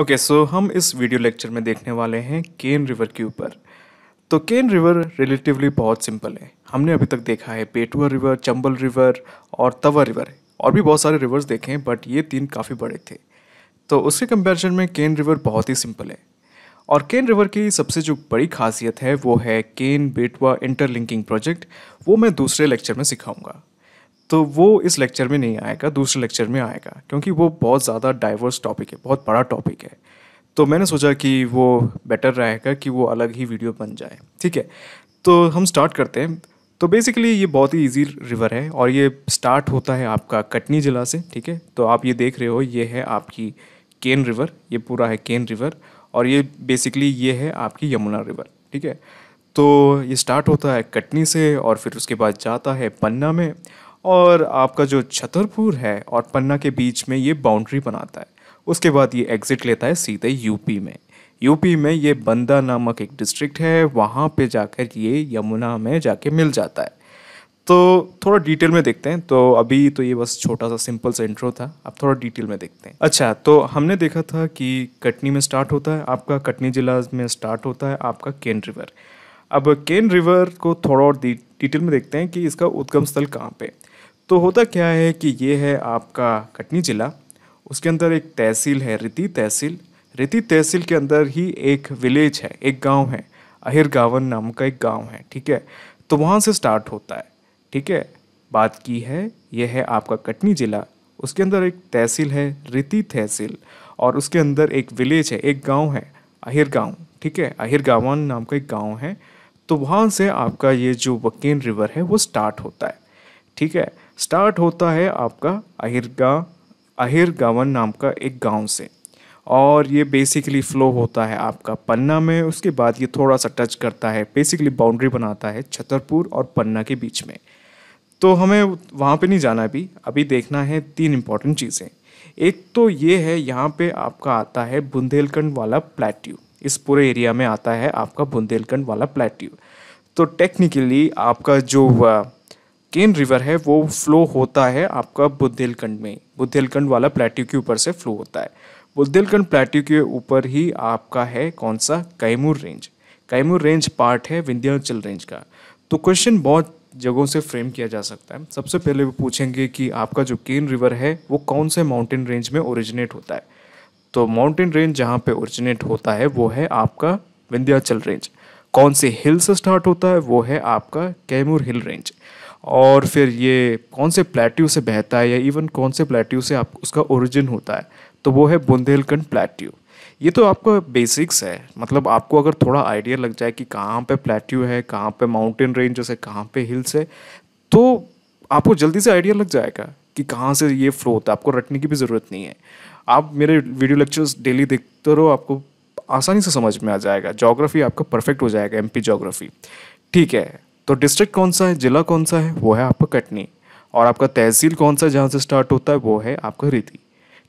okay okay, सो so हम इस video lecture में देखने वाले हैं केन रिवर के ऊपर तो केन रिवर रिलेटिवली बहुत सिंपल है हमने अभी तक देखा है पेटुआ रिवर चंबल रिवर और तवा रिवर और भी बहुत सारे रिवर्स देखे हैं बट ये तीन काफ़ी बड़े थे तो उसके कंपैरिजन में केन रिवर बहुत ही सिंपल है और केन रिवर की सबसे जो बड़ी खासियत है वो है केन बेटवा इंटरलिंकिंग प्रोजेक्ट वो मैं दूसरे लेक्चर में सिखाऊंगा तो वो इस लेक्चर में नहीं आएगा दूसरे लेक्चर में आएगा क्योंकि वो बहुत ज़्यादा डाइवर्स टॉपिक है बहुत बड़ा टॉपिक है तो मैंने सोचा कि वो बेटर रहेगा कि वो अलग ही वीडियो बन जाए ठीक है तो हम स्टार्ट करते हैं तो बेसिकली ये बहुत ही इजी रिवर है और ये स्टार्ट होता है आपका कटनी ज़िला से ठीक है तो आप ये देख रहे हो ये है आपकी केन रिवर ये पूरा है केन रिवर और ये बेसिकली ये है आपकी यमुना रिवर ठीक है तो ये स्टार्ट होता है कटनी से और फिर उसके बाद जाता है पन्ना में और आपका जो छतरपुर है और पन्ना के बीच में ये बाउंड्री बनाता है उसके बाद ये एग्ज़िट लेता है सीधे यूपी में यूपी में ये बंदा नामक एक डिस्ट्रिक्ट है वहाँ पे जाकर ये यमुना में जाके मिल जाता है तो थोड़ा डिटेल में देखते हैं तो अभी तो ये बस छोटा सा सिंपल सा इंट्रो था अब थोड़ा डिटेल में देखते हैं अच्छा तो हमने देखा था कि कटनी में स्टार्ट होता है आपका कटनी ज़िला में स्टार्ट होता है आपका केन रिवर अब केन रिवर को थोड़ा और डिटेल में देखते हैं कि इसका उद्गम स्थल कहाँ पे तो होता क्या है कि ये है आपका कटनी ज़िला उसके अंदर एक तहसील है रिति तहसील रिति तहसील के अंदर ही एक विलेज है एक गांव है अहिर गावन नाम का एक गांव है ठीक है तो वहाँ से स्टार्ट होता है ठीक है बात की है यह है आपका कटनी ज़िला उसके अंदर एक तहसील है रिति तहसील और उसके अंदर एक विलेज है एक गांव है अहिर गांव ठीक है अहिर गावन नाम का एक गांव है तो वहाँ से आपका ये जो वकीन रिवर है वो स्टार्ट होता है ठीक है स्टार्ट होता है आपका अहिरगा अहिर गावन नाम का एक गांव से और ये बेसिकली फ़्लो होता है आपका पन्ना में उसके बाद ये थोड़ा सा टच करता है बेसिकली बाउंड्री बनाता है छतरपुर और पन्ना के बीच में तो हमें वहाँ पे नहीं जाना अभी अभी देखना है तीन इम्पॉर्टेंट चीज़ें एक तो ये है यहाँ पे आपका आता है बुंदेलखंड वाला प्लेट्यू इस पूरे एरिया में आता है आपका बुंदेलखंड वाला प्लेट्यू तो टेक्निकली आपका जो केन रिवर है वो फ्लो होता है आपका बुद्धेलखंड में बुद्धेलखंड वाला प्लेट्यू के ऊपर से फ्लो होता है बुद्धेलखंड प्लेट्यू के ऊपर ही आपका है कौन सा Kaimur range Kaimur range part है विंध्याचल रेंज का तो क्वेश्चन बहुत जगहों से फ्रेम किया जा सकता है सबसे पहले वो पूछेंगे कि आपका जो केन रिवर है वो कौन से माउंटेन रेंज में ओरिजिनेट होता है तो माउंटेन रेंज जहाँ पे ओरिजिनेट होता है वो है आपका विंध्याचल रेंज कौन से हिल से स्टार्ट होता है वो है आपका कैमूर हिल रेंज और फिर ये कौन से प्लेट्यू से बहता है या इवन कौन से प्लेट्यू से आप उसका ओरिजिन होता है तो वो है बुंदेलखंड प्लेट्यू ये तो आपका बेसिक्स है मतलब आपको अगर थोड़ा आइडिया लग जाए कि कहाँ पे प्लेट्यू है कहाँ पे माउंटेन रेंजेस है कहाँ पे हिल्स है तो आपको जल्दी से आइडिया लग जाएगा कि कहाँ से ये फ्लो होता है आपको रटने की भी ज़रूरत नहीं है आप मेरे वीडियो लेक्चर्स डेली देखते रहो आपको आसानी से समझ में आ जाएगा जोग्राफी आपका परफेक्ट हो जाएगा एम जोग्राफी ठीक है तो डिस्ट्रिक्ट कौन सा है जिला कौन सा है वो है आपका कटनी और आपका तहसील कौन सा जहाँ से स्टार्ट होता है वो है आपका रीति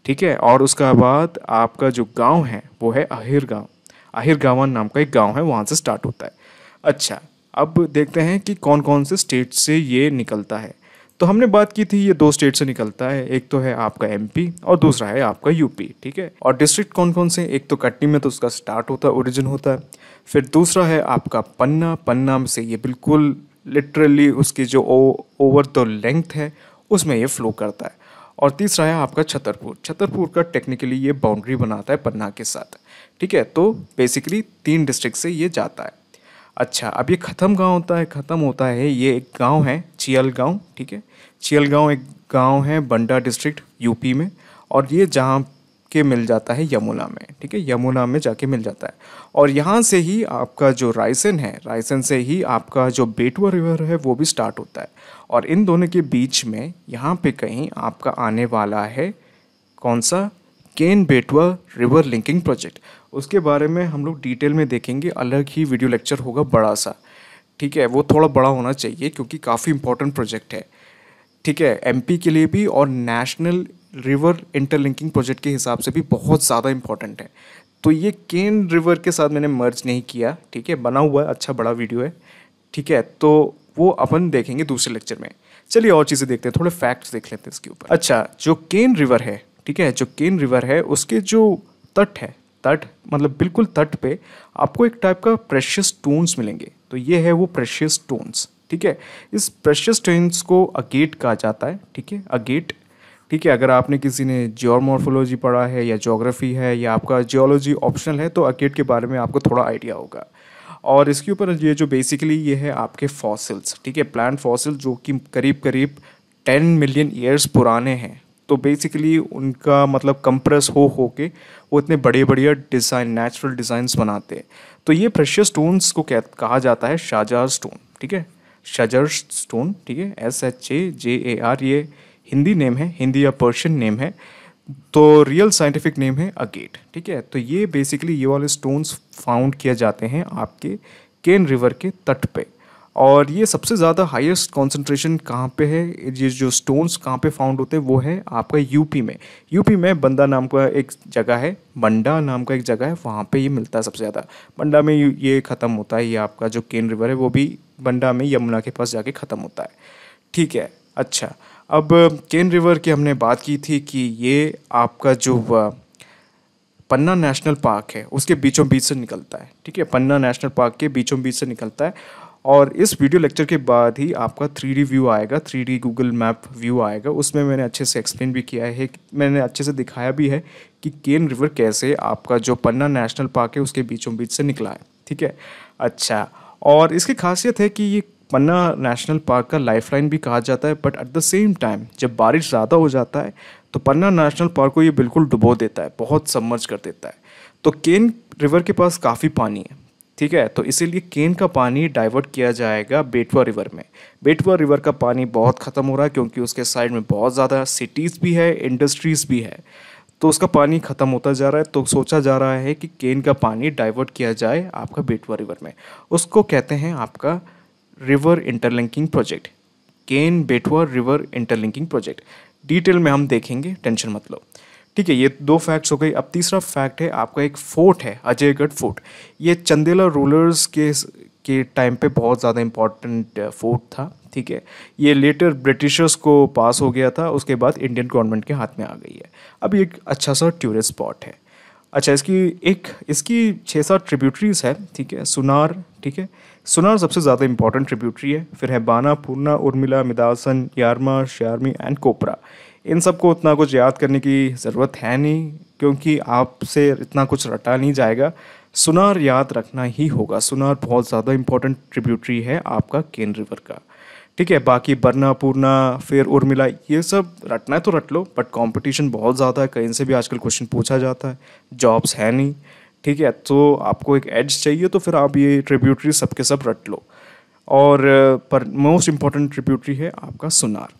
ठीक है और उसका बाद आपका जो गांव है वो है आहिर गाँव आहिर गावान नाम का एक गाँव है वहाँ से स्टार्ट होता है अच्छा अब देखते हैं कि कौन कौन से स्टेट से ये निकलता है तो हमने बात की थी ये दो स्टेट से निकलता है एक तो है आपका एम और दूसरा है आपका यूपी ठीक है और डिस्ट्रिक्ट कौन कौन से एक तो कटनी में तो उसका स्टार्ट होता है ओरिजिन होता है फिर दूसरा है आपका पन्ना पन्ना से ये बिल्कुल लिटरली उसकी जो ओवर द लेंथ है उसमें ये फ्लो करता है और तीसरा है आपका छतरपुर छतरपुर का टेक्निकली ये बाउंड्री बनाता है पन्ना के साथ ठीक है तो बेसिकली तीन डिस्ट्रिक्ट से ये जाता है अच्छा अब ये ख़त्म गांव होता है ख़त्म होता है ये एक गांव है चियल गांव ठीक है चियल गांव एक गांव है बंडा डिस्ट्रिक्ट यूपी में और ये जहाँ के मिल जाता है यमुना में ठीक है यमुना में जाके मिल जाता है और यहाँ से ही आपका जो रायसेन है रायसेन से ही आपका जो बेटवा रिवर है वो भी स्टार्ट होता है और इन दोनों के बीच में यहाँ पे कहीं आपका आने वाला है कौन सा केन बेटवा रिवर लिंकिंग प्रोजेक्ट उसके बारे में हम लोग डिटेल में देखेंगे अलग ही वीडियो लेक्चर होगा बड़ा सा ठीक है वो थोड़ा बड़ा होना चाहिए क्योंकि काफ़ी इंपॉर्टेंट प्रोजेक्ट है ठीक है एमपी के लिए भी और नेशनल रिवर इंटरलिंकिंग प्रोजेक्ट के हिसाब से भी बहुत ज़्यादा इंपॉर्टेंट है तो ये केन रिवर के साथ मैंने मर्ज नहीं किया ठीक है बना हुआ है अच्छा बड़ा वीडियो है ठीक है तो वो अपन देखेंगे दूसरे लेक्चर में चलिए और चीज़ें देखते हैं थोड़े फैक्ट्स देख लेते हैं इसके ऊपर अच्छा जो केन रिवर है ठीक है जो केन रिवर है उसके जो तट है तट मतलब बिल्कुल तट पे आपको एक टाइप का प्रेशियस टोन्स मिलेंगे तो ये है वो प्रेशियस टोन्स ठीक है इस प्रेशियस टोन्स को अगेट कहा जाता है ठीक है अगेट ठीक है अगर आपने किसी ने जियोमोर्फोलॉजी पढ़ा है या जोग्राफी है या आपका जियोलॉजी ऑप्शनल है तो अकेट के बारे में आपको थोड़ा आइडिया होगा और इसके ऊपर ये जो बेसिकली ये है आपके फॉसिल्स ठीक है प्लांट फॉसिल्स जो कि करीब करीब टेन मिलियन ईयर्स पुराने हैं तो बेसिकली उनका मतलब कंप्रेस हो हो के वो इतने बड़े बढ़िया डिज़ाइन नेचुरल डिज़ाइंस बनाते हैं तो ये प्रेशियस स्टोन्स को कह कहा जाता है शाहजहा स्टोन ठीक है शजर स्टोन ठीक है S H A J A R ये हिंदी नेम है हिंदी या पर्शियन नेम है तो रियल साइंटिफिक नेम है अगेट ठीक है तो ये बेसिकली ये वाले स्टोन्स फाउंड किए जाते हैं आपके केन रिवर के तट पर और ये सबसे ज़्यादा हाईएस्ट कंसंट्रेशन कहाँ पे है ये जो स्टोन्स कहाँ पे फाउंड होते हैं वो है आपका यूपी में यूपी में बंदा नाम का एक जगह है बंडा नाम का एक जगह है वहाँ पे ये मिलता है सबसे ज़्यादा बंडा में ये ख़त्म होता है ये आपका जो केन रिवर है वो भी बंडा में यमुना के पास जाके ख़त्म होता है ठीक है अच्छा अब केन रिवर की हमने बात की थी कि ये आपका जो पन्ना नेशनल पार्क है उसके बीचों बीच से निकलता है ठीक है पन्ना नेशनल पार्क के बीचों बीच से निकलता है और इस वीडियो लेक्चर के बाद ही आपका थ्री व्यू आएगा थ्री गूगल मैप व्यू आएगा उसमें मैंने अच्छे से एक्सप्लेन भी किया है मैंने अच्छे से दिखाया भी है कि केन रिवर कैसे आपका जो पन्ना नेशनल पार्क है उसके बीचों बीच से निकला है ठीक है अच्छा और इसकी खासियत है कि ये पन्ना नेशनल पार्क का लाइन भी कहा जाता है but at the same time जब बारिश ज़्यादा हो जाता है तो पन्ना नेशनल पार्क को ये बिल्कुल डुबो देता है बहुत सबमर्ज कर देता है तो केन रिवर के पास काफ़ी पानी है ठीक है तो इसीलिए केन का पानी डाइवर्ट किया जाएगा बेटवा रिवर में बेटवा रिवर का पानी बहुत ख़त्म हो रहा है क्योंकि उसके साइड में बहुत ज़्यादा सिटीज़ भी है इंडस्ट्रीज़ भी है तो उसका पानी ख़त्म होता जा रहा है तो सोचा जा रहा है कि केन का पानी डाइवर्ट किया जाए आपका बेटवा रिवर में उसको कहते हैं आपका रिवर इंटरलिंकिंग प्रोजेक्ट केन बेटवा रिवर इंटरलिंकिंग प्रोजेक्ट डिटेल में हम देखेंगे टेंशन मत लो ठीक है ये दो फैक्ट्स हो गई अब तीसरा फैक्ट है आपका एक फोर्ट है अजयगढ़ फोर्ट ये चंदेला रूलर्स के के टाइम पे बहुत ज़्यादा इम्पॉर्टेंट फोर्ट था ठीक है ये लेटर ब्रिटिशर्स को पास हो गया था उसके बाद इंडियन गवर्नमेंट के हाथ में आ गई है अब एक अच्छा सा टूरिस्ट स्पॉट है अच्छा इसकी एक इसकी छः सात ट्रिब्यूटरीज है ठीक है सुनार ठीक है सुनार सबसे ज़्यादा इंपॉर्टेंट ट्रिब्यूटरी है फिर है बाना पूर्णा उर्मिला मिदासन यारमा श्यारमी एंड कोपरा इन सबको उतना कुछ याद करने की ज़रूरत है नहीं क्योंकि आपसे इतना कुछ रटा नहीं जाएगा सुनार याद रखना ही होगा सुनार बहुत ज़्यादा इम्पोर्टेंट ट्रिब्यूटरी है आपका केन रिवर का ठीक है बाकी बरना पूर्णा फिर उर्मिला ये सब रटना है तो रट लो बट कंपटीशन बहुत ज़्यादा है कहीं से भी आजकल क्वेश्चन पूछा जाता है जॉब्स है नहीं ठीक है तो आपको एक एज चाहिए तो फिर आप ये ट्रिब्यूटरी सबके सब रट लो और पर मोस्ट इम्पॉर्टेंट ट्रिब्यूटरी है आपका सुनार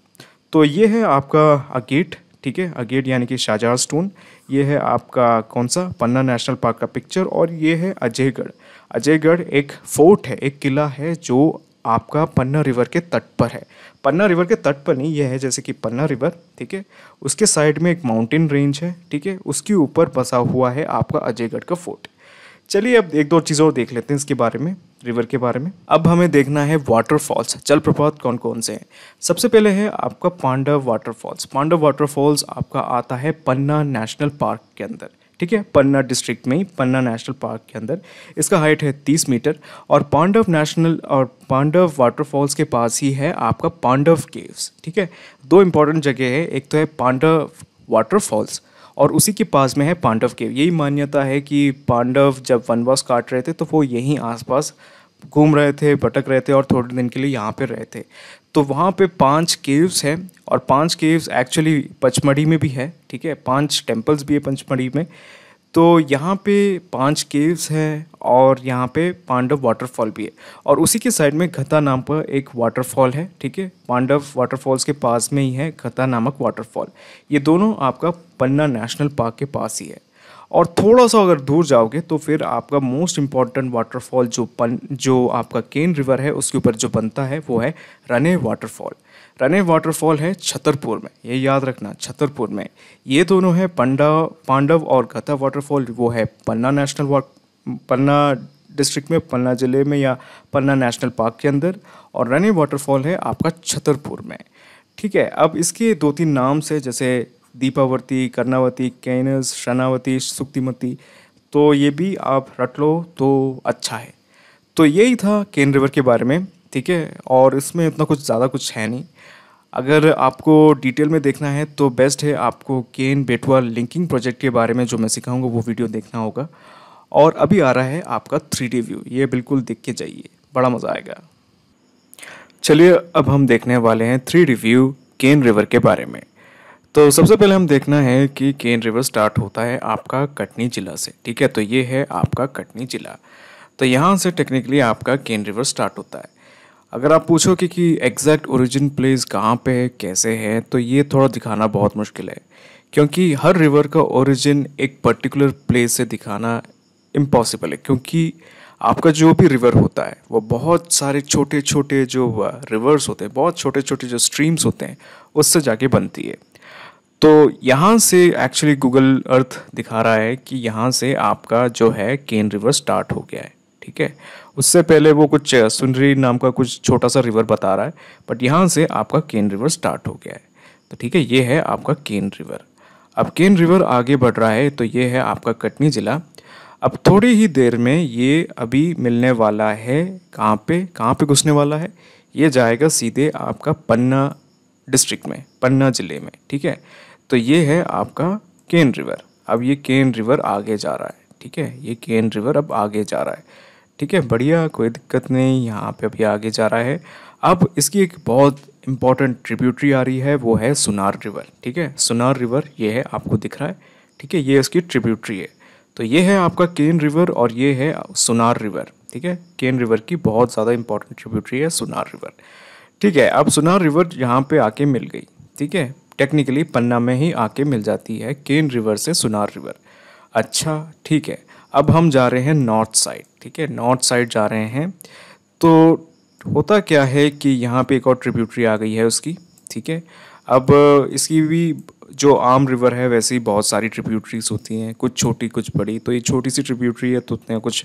तो ये है आपका अगेट ठीक है अगेट यानी कि शाहजहाँ स्टोन ये है आपका कौन सा पन्ना नेशनल पार्क का पिक्चर और ये है अजयगढ़ अजयगढ़ एक फोर्ट है एक किला है जो आपका पन्ना रिवर के तट पर है पन्ना रिवर के तट पर नहीं यह है जैसे कि पन्ना रिवर ठीक है उसके साइड में एक माउंटेन रेंज है ठीक है उसके ऊपर बसा हुआ है आपका अजयगढ़ का फोर्ट चलिए अब एक दो चीज़ और देख लेते हैं इसके बारे में रिवर के बारे में अब हमें देखना है वाटरफॉल्स जलप्रपात कौन कौन से हैं सबसे पहले है आपका पांडव वाटरफॉल्स पांडव वाटरफॉल्स आपका आता है पन्ना नेशनल पार्क के अंदर ठीक है पन्ना डिस्ट्रिक्ट में ही पन्ना नेशनल पार्क के अंदर इसका हाइट है तीस मीटर और पांडव नेशनल और पांडव वाटरफॉल्स के पास ही है आपका पांडव केव्स ठीक है दो इंपॉर्टेंट जगह है एक तो है पांडव वाटरफॉल्स और उसी के पास में है पांडव केव यही मान्यता है कि पांडव जब वनवास काट रहे थे तो वो यहीं आसपास घूम रहे थे भटक रहे थे और थोड़े दिन के लिए यहाँ पर रहे थे तो वहाँ पे पांच केव्स हैं और पांच केव्स एक्चुअली पचमढ़ी में भी है ठीक है पांच टेम्पल्स भी है पचमढ़ी में तो यहाँ पे पांच केव्स हैं और यहाँ पे पांडव वाटरफॉल भी है और उसी के साइड में घता नाम पर एक वाटरफॉल है ठीक है पांडव वाटरफॉल्स के पास में ही है घता नामक वाटरफॉल ये दोनों आपका पन्ना नेशनल पार्क के पास ही है और थोड़ा सा अगर दूर जाओगे तो फिर आपका मोस्ट इम्पॉर्टेंट वाटरफॉल जो पन जो आपका केन रिवर है उसके ऊपर जो बनता है वो है रने वाटरफॉल रने वाटरफॉल है छतरपुर में ये याद रखना छतरपुर में ये दोनों है पंडा पांडव और गता वाटरफॉल वो है पन्ना नेशनल वाट पन्ना डिस्ट्रिक्ट में पन्ना ज़िले में या पन्ना नेशनल पार्क के अंदर और रने वाटरफॉल है आपका छतरपुर में ठीक है अब इसके दो तीन नाम्स है जैसे दीपावती कर्णावती कैनस शनावती सुक्तिमती तो ये भी आप रट लो तो अच्छा है तो यही था केन रिवर के बारे में ठीक है और इसमें इतना कुछ ज़्यादा कुछ है नहीं अगर आपको डिटेल में देखना है तो बेस्ट है आपको केन बेटवा लिंकिंग प्रोजेक्ट के बारे में जो मैं सिखाऊंगा वो वीडियो देखना होगा और अभी आ रहा है आपका थ्री व्यू ये बिल्कुल देख के जाइए बड़ा मज़ा आएगा चलिए अब हम देखने वाले हैं थ्री रिव्यू केन रिवर के बारे में तो सबसे पहले हम देखना है कि केन रिवर स्टार्ट होता है आपका कटनी ज़िला से ठीक है तो ये है आपका कटनी ज़िला तो यहाँ से टेक्निकली आपका केन रिवर स्टार्ट होता है अगर आप पूछो कि कि एग्जैक्ट ओरिजिन प्लेस कहाँ पे है कैसे है तो ये थोड़ा दिखाना बहुत मुश्किल है क्योंकि हर रिवर का ओरिजिन एक पर्टिकुलर प्लेस से दिखाना इम्पॉसिबल है क्योंकि आपका जो भी रिवर होता है वो बहुत सारे छोटे छोटे जो रिवर्स होते हैं बहुत छोटे छोटे जो स्ट्रीम्स होते हैं उससे जाके बनती है तो यहाँ से एक्चुअली गूगल अर्थ दिखा रहा है कि यहाँ से आपका जो है केन रिवर स्टार्ट हो गया है ठीक है उससे पहले वो कुछ सुनरी नाम का कुछ छोटा सा रिवर बता रहा है बट यहाँ से आपका केन रिवर स्टार्ट हो गया है तो ठीक है ये है आपका केन रिवर अब केन रिवर आगे बढ़ रहा है तो ये है आपका कटनी ज़िला अब थोड़ी ही देर में ये अभी मिलने वाला है कहाँ पे कहाँ पे घुसने वाला है ये जाएगा सीधे आपका पन्ना डिस्ट्रिक्ट में पन्ना ज़िले में ठीक है तो ये है आपका केन रिवर अब ये केन रिवर आगे जा रहा है ठीक है ये केन रिवर अब आगे जा रहा है ठीक है बढ़िया कोई दिक्कत नहीं यहाँ पे अभी आगे जा रहा है अब इसकी एक बहुत इंपॉर्टेंट ट्रिब्यूटरी आ रही है वो है सुनार रिवर ठीक है सुनार रिवर ये है आपको दिख रहा है ठीक है ये इसकी ट्रिब्यूटरी है तो ये है आपका केन रिवर और ये है सुनार रिवर ठीक है केन रिवर की बहुत ज़्यादा इंपॉर्टेंट ट्रिब्यूटरी है सुनार रिवर ठीक है अब सुनार रिवर यहाँ पर आके मिल गई ठीक है टेक्निकली पन्ना में ही आके मिल जाती है केन रिवर से सुनार रिवर अच्छा ठीक है अब हम जा रहे हैं नॉर्थ साइड ठीक है नॉर्थ साइड जा रहे हैं तो होता क्या है कि यहाँ पे एक और ट्रिब्यूटरी आ गई है उसकी ठीक है अब इसकी भी जो आम रिवर है वैसे ही बहुत सारी ट्रिब्यूटरीज होती हैं कुछ छोटी कुछ बड़ी तो ये छोटी सी ट्रिब्यूटरी है तो उतने कुछ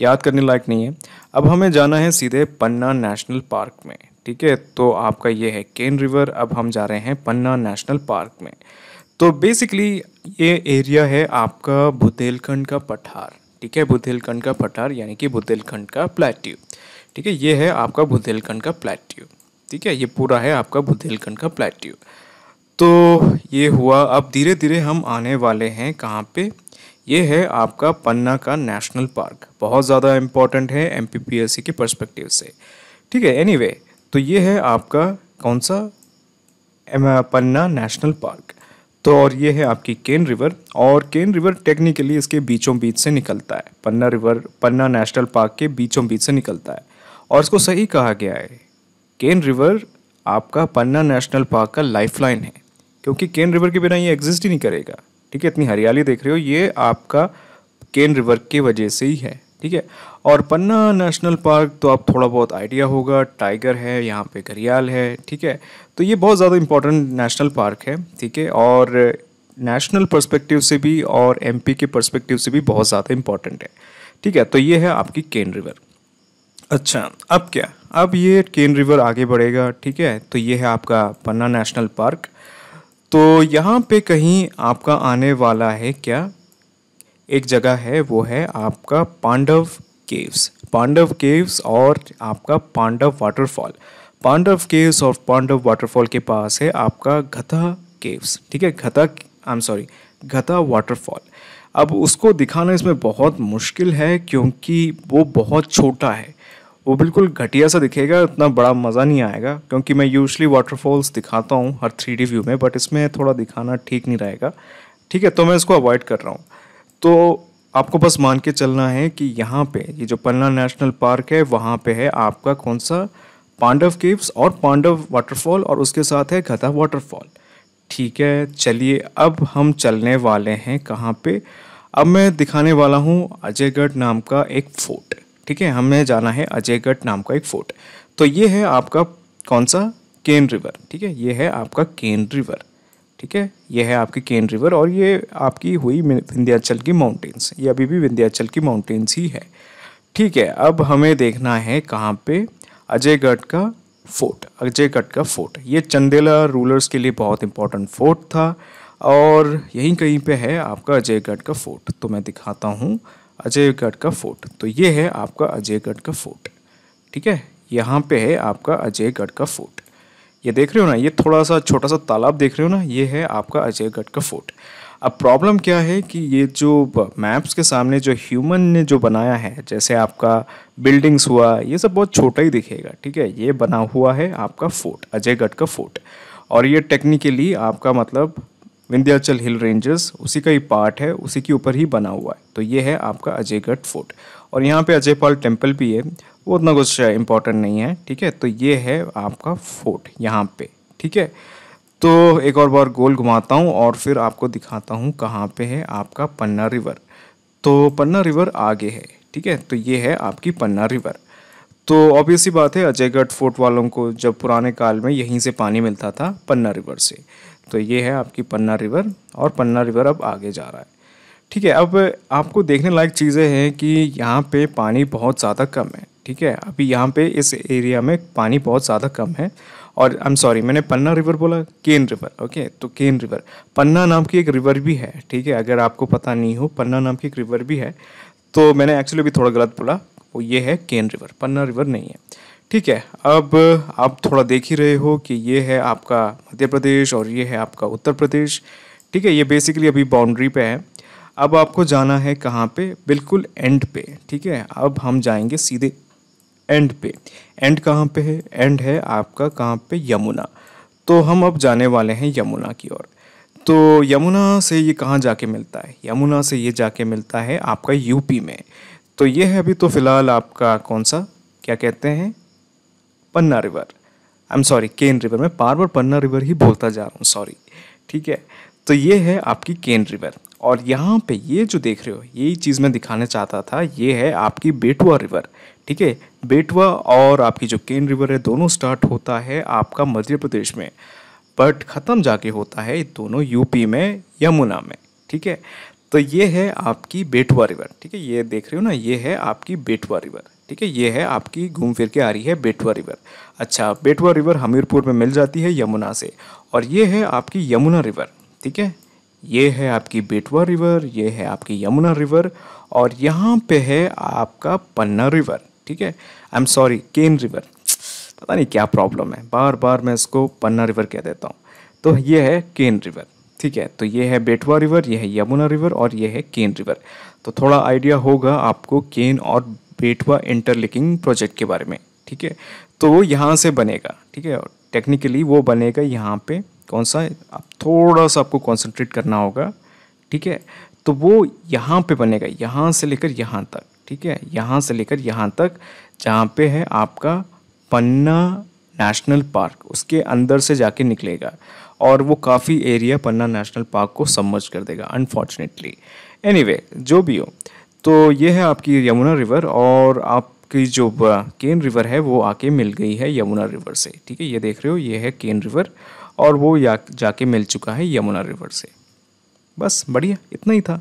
याद करने लायक नहीं है अब हमें जाना है सीधे पन्ना नेशनल पार्क में ठीक है तो आपका ये है केन रिवर अब हम जा रहे हैं पन्ना नेशनल पार्क में तो बेसिकली ये एरिया है आपका बुंदेलखंड का पठार ठीक है बुंदेलखंड का पठार यानी कि बुंदेलखंड का प्लेट्यू ठीक है ये है आपका बुंदेलखंड का प्लेट्यू ठीक है ये पूरा है आपका बुंदेलखंड का प्लेट्यू तो ये हुआ अब धीरे धीरे हम आने वाले हैं कहाँ पे ये है आपका पन्ना का नेशनल पार्क बहुत ज़्यादा इम्पॉर्टेंट है एम के परस्पेक्टिव से ठीक है एनीवे anyway, तो ये है आपका कौन सा पन्ना नेशनल पार्क तो और ये है आपकी केन रिवर और केन रिवर टेक्निकली इसके बीचों बीच से निकलता है Panna river Panna national park के बीचों बीच से निकलता है और इसको सही कहा गया है केन रिवर आपका पन्ना नेशनल पार्क का लाइफलाइन है क्योंकि केन रिवर के बिना ये एग्जिस्ट ही नहीं करेगा ठीक है इतनी हरियाली देख रहे हो ये आपका केन रिवर की वजह से ही है ठीक है और पन्ना नेशनल पार्क तो आप थोड़ा बहुत आइडिया होगा टाइगर है यहाँ पे घरियाल है ठीक है तो ये बहुत ज़्यादा इम्पोर्टेंट नेशनल पार्क है ठीक है और नेशनल पर्सपेक्टिव से भी और एमपी के पर्सपेक्टिव से भी बहुत ज़्यादा इम्पोर्टेंट है ठीक है तो ये है आपकी केन रिवर अच्छा अब क्या अब ये केन रिवर आगे बढ़ेगा ठीक है तो ये है आपका पन्ना नेशनल पार्क तो यहाँ पे कहीं आपका आने वाला है क्या एक जगह है वो है आपका पांडव केव्स पांडव केव्स और आपका पांडव वाटरफॉल पांडव केव्स और पांडव वाटरफॉल के पास है आपका घथा केव्स ठीक है Ghatha I am sorry Ghatha waterfall अब उसको दिखाना इसमें बहुत मुश्किल है क्योंकि वो बहुत छोटा है वो बिल्कुल घटिया सा दिखेगा इतना बड़ा मज़ा नहीं आएगा क्योंकि मैं यूजली वाटरफॉल्स दिखाता हूँ हर थ्री व्यू में बट इसमें थोड़ा दिखाना ठीक नहीं रहेगा ठीक है तो मैं इसको अवॉइड कर रहा हूँ तो आपको बस मान के चलना है कि यहाँ पे ये जो पन्ना नेशनल पार्क है वहाँ पे है आपका कौन सा पांडव केव्स और पांडव वाटरफॉल और उसके साथ है घता वाटरफॉल ठीक है चलिए अब हम चलने वाले हैं कहाँ पे अब मैं दिखाने वाला हूँ अजयगढ़ नाम का एक फोर्ट ठीक है हमें जाना है अजयगढ़ नाम का एक फोर्ट तो ये है आपका कौन सा केन रिवर ठीक है ये है आपका केन रिवर ठीक है यह है आपकी केन रिवर और ये आपकी हुई विंध्याचल की माउंटेन्स ये अभी भी विंध्याचल की माउंटेन्स ही है ठीक है अब हमें देखना है कहाँ पे अजयगढ़ का फोर्ट अजयगढ़ का फोर्ट ये चंदेला रूलर्स के लिए बहुत इंपॉर्टेंट फोर्ट था और यहीं कहीं पे है आपका अजयगढ़ का फोर्ट तो मैं दिखाता हूँ अजयगढ़ का फोर्ट तो ये है आपका अजयगढ़ का फोर्ट ठीक है यहाँ पे है आपका अजयगढ़ का फोर्ट ये देख रहे हो ना ये थोड़ा सा छोटा सा तालाब देख रहे हो ना ये है आपका अजयगढ़ का फोर्ट अब प्रॉब्लम क्या है कि ये जो मैप्स के सामने जो ह्यूमन ने जो बनाया है जैसे आपका बिल्डिंग्स हुआ ये सब बहुत छोटा ही दिखेगा ठीक है ये बना हुआ है आपका फोर्ट अजयगढ़ का फोर्ट और ये टेक्निकली आपका मतलब विंध्याचल हिल रेंजेस उसी का ही पार्ट है उसी के ऊपर ही बना हुआ है तो ये है आपका अजयगढ़ फोर्ट और यहाँ पे अजयपाल टेम्पल भी है वो उतना कुछ इम्पोर्टेंट नहीं है ठीक है तो ये है आपका फोर्ट यहाँ पे ठीक है तो एक और बार गोल घुमाता हूँ और फिर आपको दिखाता हूँ कहाँ पे है आपका पन्ना रिवर तो पन्ना रिवर आगे है ठीक है तो ये है आपकी पन्ना रिवर तो ऑब्वियस ही बात है अजयगढ़ फोर्ट वालों को जब पुराने काल में यहीं से पानी मिलता था पन्ना रिवर से तो ये है आपकी पन्ना रिवर और पन्ना रिवर अब आगे जा रहा है ठीक है अब आपको देखने लायक चीज़ें हैं कि यहाँ पे पानी बहुत ज़्यादा कम है ठीक है अभी यहाँ पे इस एरिया में पानी बहुत ज़्यादा कम है और आई एम सॉरी मैंने पन्ना रिवर बोला केन रिवर ओके तो केन रिवर पन्ना नाम की एक रिवर भी है ठीक है अगर आपको पता नहीं हो पन्ना नाम की एक रिवर भी है तो मैंने एक्चुअली भी थोड़ा गलत बोला वो ये है केन रिवर पन्ना रिवर नहीं है ठीक है अब आप थोड़ा देख ही रहे हो कि ये है आपका मध्य प्रदेश और ये है आपका उत्तर प्रदेश ठीक है ये बेसिकली अभी बाउंड्री पे है अब आपको जाना है कहाँ पे बिल्कुल एंड पे ठीक है अब हम जाएंगे सीधे एंड पे एंड कहाँ पे है एंड है आपका कहाँ पे यमुना तो हम अब जाने वाले हैं यमुना की ओर तो यमुना से ये कहाँ जाके मिलता है यमुना से ये जाके मिलता है आपका यूपी में तो ये है अभी तो फ़िलहाल आपका कौन सा क्या कहते हैं Panna river I am sorry Ken river मैं बार बार पन्ना रिवर ही बोलता जा रहा हूँ सॉरी ठीक है तो ये है आपकी केन रिवर और यहाँ पे ये जो देख रहे हो यही चीज़ मैं दिखाना चाहता था ये है आपकी बेटुआ रिवर ठीक है बेटवा और आपकी जो केन रिवर है दोनों स्टार्ट होता है आपका मध्य प्रदेश में बट ख़त्म जाके होता है दोनों यूपी में यमुना में ठीक है तो ये है आपकी बेटवा रिवर ठीक है ये देख रहे हो ना ये है आपकी बेटवा रिवर ठीक है ये है आपकी घूम फिर के आ रही है बेटवा रिवर अच्छा बेटवा रिवर हमीरपुर में मिल जाती है यमुना से और ये है आपकी यमुना रिवर ठीक है ये है आपकी बेटवा रिवर ये है आपकी यमुना रिवर और यहाँ पे है आपका पन्ना रिवर ठीक है I am sorry Ken river पता नहीं क्या प्रॉब्लम है बार बार मैं इसको पन्ना रिवर कह देता हूँ तो ये है केन रिवर ठीक है तो ये है बेटवा रिवर ये है यमुना रिवर और ये है केन रिवर तो थोड़ा आइडिया होगा आपको केन और बेटवा इंटरलिंकिंग प्रोजेक्ट के बारे में ठीक है तो वो यहाँ से बनेगा ठीक है और टेक्निकली वो बनेगा यहाँ पे कौन सा आप थोड़ा सा आपको कॉन्सेंट्रेट करना होगा ठीक है तो वो यहाँ पे बनेगा यहाँ से लेकर यहाँ तक ठीक है यहाँ से लेकर यहाँ तक जहाँ पे है आपका पन्ना नेशनल पार्क उसके अंदर से जाके निकलेगा और वो काफ़ी एरिया पन्ना नेशनल पार्क को समझ कर देगा अनफॉर्चुनेटली एनीवे anyway, जो भी हो तो ये है आपकी यमुना रिवर और आपकी जो केन रिवर है वो आके मिल गई है यमुना रिवर से ठीक है ये देख रहे हो ये है केन रिवर और वो या जाके मिल चुका है यमुना रिवर से बस बढ़िया इतना ही था